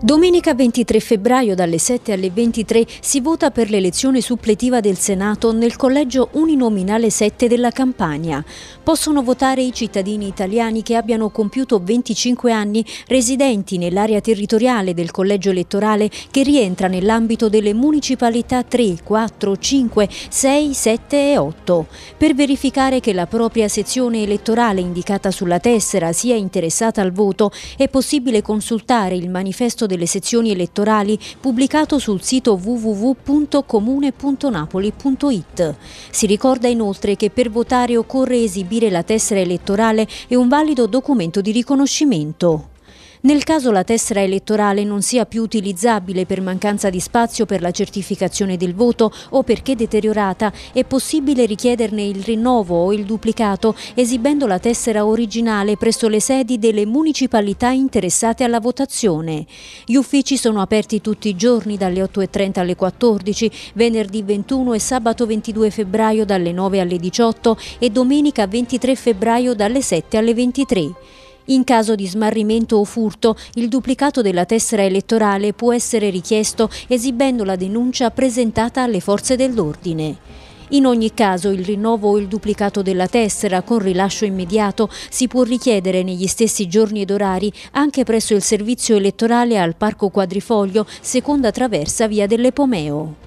Domenica 23 febbraio dalle 7 alle 23 si vota per l'elezione suppletiva del Senato nel collegio uninominale 7 della Campania. Possono votare i cittadini italiani che abbiano compiuto 25 anni residenti nell'area territoriale del collegio elettorale che rientra nell'ambito delle municipalità 3, 4, 5, 6, 7 e 8. Per verificare che la propria sezione elettorale indicata sulla tessera sia interessata al voto è possibile consultare il manifesto delle sezioni elettorali pubblicato sul sito www.comune.napoli.it. Si ricorda inoltre che per votare occorre esibire la tessera elettorale e un valido documento di riconoscimento. Nel caso la tessera elettorale non sia più utilizzabile per mancanza di spazio per la certificazione del voto o perché deteriorata, è possibile richiederne il rinnovo o il duplicato esibendo la tessera originale presso le sedi delle municipalità interessate alla votazione. Gli uffici sono aperti tutti i giorni dalle 8.30 alle 14, venerdì 21 e sabato 22 febbraio dalle 9 alle 18 e domenica 23 febbraio dalle 7 alle 23. In caso di smarrimento o furto, il duplicato della tessera elettorale può essere richiesto esibendo la denuncia presentata alle forze dell'ordine. In ogni caso il rinnovo o il duplicato della tessera con rilascio immediato si può richiedere negli stessi giorni ed orari anche presso il servizio elettorale al Parco Quadrifoglio, seconda traversa via dell'Epomeo.